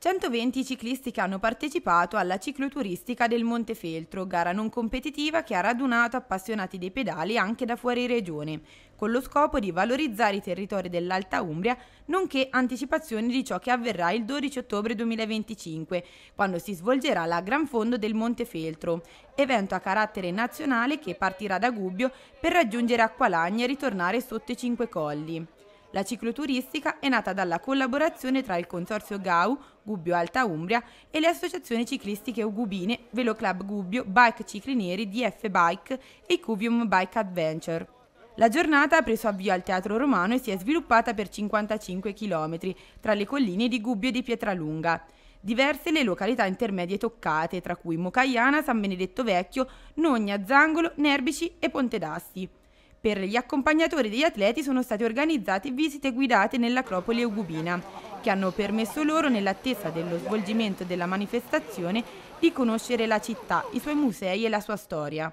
120 ciclisti che hanno partecipato alla cicloturistica del Montefeltro, gara non competitiva che ha radunato appassionati dei pedali anche da fuori regione, con lo scopo di valorizzare i territori dell'Alta Umbria, nonché anticipazioni di ciò che avverrà il 12 ottobre 2025, quando si svolgerà la Gran Fondo del Montefeltro, evento a carattere nazionale che partirà da Gubbio per raggiungere Acqualagna e ritornare sotto i Cinque Colli. La cicloturistica è nata dalla collaborazione tra il consorzio GAU, Gubbio Alta Umbria, e le associazioni ciclistiche Ugubine, Velo Club Gubbio, Bike Cicli DF Bike e Icuvium Bike Adventure. La giornata ha preso avvio al Teatro Romano e si è sviluppata per 55 km tra le colline di Gubbio e di Pietralunga. Diverse le località intermedie toccate, tra cui Mocaiana, San Benedetto Vecchio, Nogna, Zangolo, Nerbici e Ponte d'Asti. Per gli accompagnatori degli atleti sono state organizzate visite guidate nell'acropoli eugubina, che hanno permesso loro, nell'attesa dello svolgimento della manifestazione, di conoscere la città, i suoi musei e la sua storia.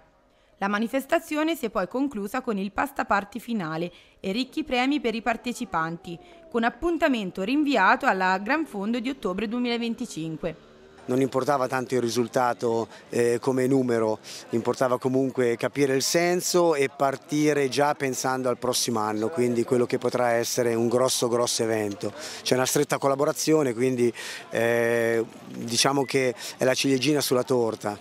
La manifestazione si è poi conclusa con il pastaparti finale e ricchi premi per i partecipanti, con appuntamento rinviato alla Gran Fondo di ottobre 2025 non importava tanto il risultato eh, come numero, importava comunque capire il senso e partire già pensando al prossimo anno, quindi quello che potrà essere un grosso grosso evento. C'è una stretta collaborazione, quindi eh, diciamo che è la ciliegina sulla torta.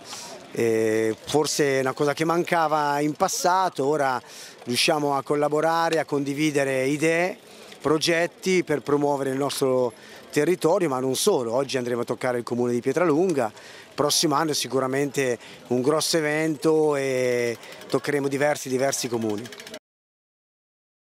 Eh, forse è una cosa che mancava in passato, ora riusciamo a collaborare, a condividere idee progetti per promuovere il nostro territorio, ma non solo. Oggi andremo a toccare il comune di Pietralunga, prossimo anno è sicuramente un grosso evento e toccheremo diversi, diversi comuni.